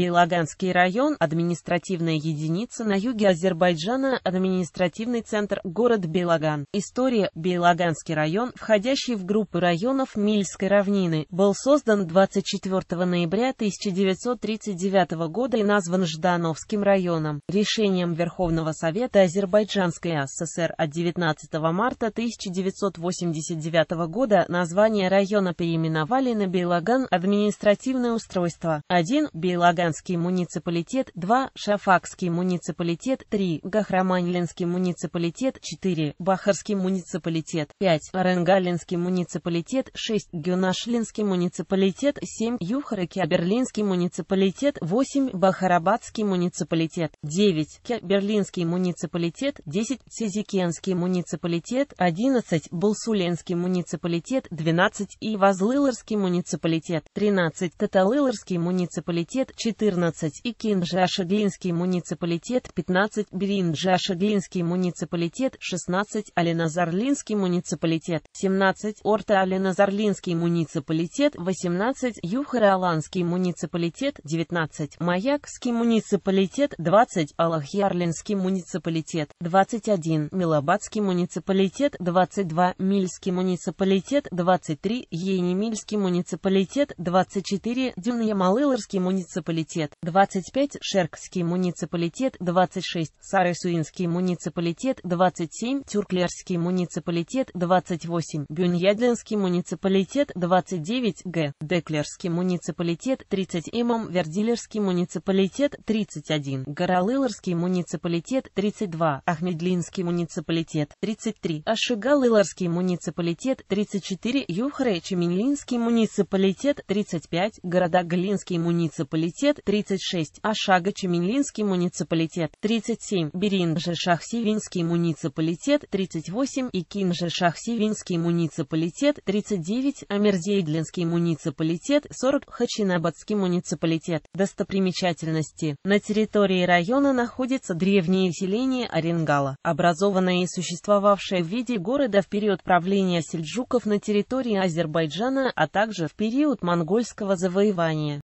Белаганский район, административная единица на юге Азербайджана, административный центр, город Белаган. История. Белаганский район, входящий в группы районов Мильской равнины, был создан 24 ноября 1939 года и назван Ждановским районом. Решением Верховного Совета Азербайджанской ССР от 19 марта 1989 года название района переименовали на Белаган административное устройство. 1. Белаган Лубянский муниципалитет 2, Шафакский муниципалитет 3, Гахраманлинский муниципалитет 4, Бахарский муниципалитет 5, Оренгалинский муниципалитет 6, Гюнашлинский муниципалитет 7, Юхара-Киаберлинский муниципалитет 8, Бахарабадский муниципалитет 9, Киаберлинский муниципалитет 10, Сизикенский муниципалитет 11, Булсуленский муниципалитет 12 и Возлыларский муниципалитет 13, Таталыларский муниципалитет 14, 14 и Кинджашаглинский муниципалитет 15, Беринджашаглинский муниципалитет 16, Алиназарлинский муниципалитет 17, Орта Алиназарлинский муниципалитет 18, Юхараланский муниципалитет 19, Маякский муниципалитет 20, Алахьярлинский муниципалитет 21, Милобадский муниципалитет 22, Мильский муниципалитет 23, Ейнемильский муниципалитет 24, Малыларский муниципалитет муниципалитет, 25 Шеркский муниципалитет, 26 Сарысуинский муниципалитет, 27 Тюрклерский муниципалитет, 28 Бюньядлинский муниципалитет, 29 Г. Деклерский муниципалитет, 30 Имам Вердилерский муниципалитет, 31 Горалыларский муниципалитет, 32 Ахмедлинский муниципалитет, 33 Ашигалыларский муниципалитет, 34 Юхре Чеминлинский муниципалитет, 35 Города Галинский муниципалитет, а, муниципалитет, 36, Ашага Чеминлинский муниципалитет, 37, Берин жершах муниципалитет, 38, Икин жершах муниципалитет, 39, Амерзейдлинский муниципалитет, 40, Хачинабадский муниципалитет. Достопримечательности. На территории района находится древнее селение Оренгала, образованное и существовавшее в виде города в период правления сельджуков на территории Азербайджана, а также в период монгольского завоевания.